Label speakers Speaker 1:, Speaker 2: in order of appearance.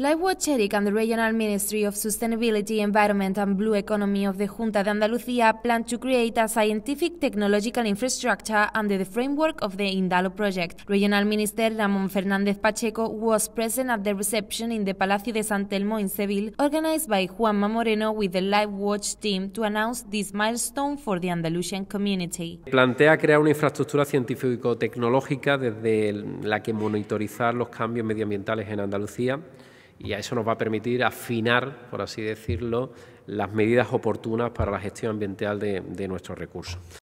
Speaker 1: LiveWatch Eric and the Regional Ministry of Sustainability, Environment and Blue Economy of the Junta de Andalucía plan to create a scientific technological infrastructure under the framework of the Indalo project. Regional Minister Ramón Fernández Pacheco was present at the reception in the Palacio de San Telmo in Seville, organized by Juanma Moreno with the Live Watch team to announce this milestone for the Andalusian community.
Speaker 2: Plantea crear una infraestructura científico-tecnológica desde la que monitorizar los cambios medioambientales en Andalucía y a eso nos va a permitir afinar, por así decirlo, las medidas oportunas para la gestión ambiental de, de nuestros recursos.